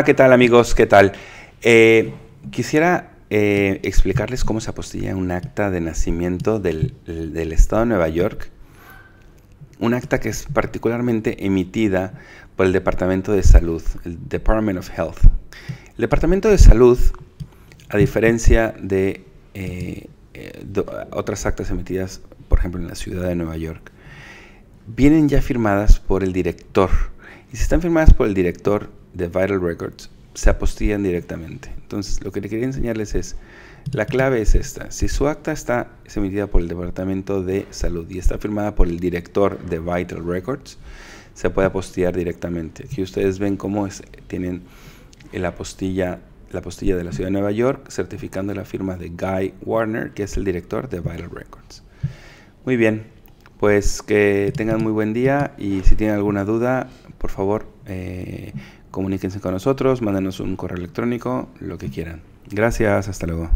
Ah, ¿qué tal amigos? ¿Qué tal? Eh, quisiera eh, explicarles cómo se apostilla un acta de nacimiento del, Estado de Nueva York. Un acta que es particularmente emitida por el Departamento de Salud, el Department of Health. El Departamento de Salud, a diferencia de, eh, de otras actas emitidas, por ejemplo, en la ciudad de Nueva York, vienen ya firmadas por el director y si están firmadas por el director de Vital Records, se apostillan directamente. Entonces, lo que le quería enseñarles es, la clave es esta. Si su acta está emitida por el Departamento de Salud y está firmada por el director de Vital Records, se puede apostillar directamente. Aquí ustedes ven cómo es, tienen la apostilla, la apostilla de la ciudad de Nueva York certificando la firma de Guy Warner, que es el director de Vital Records. Muy bien, pues que tengan muy buen día y si tienen alguna duda, por favor, eh, comuníquense con nosotros, mándenos un correo electrónico, lo que quieran. Gracias, hasta luego.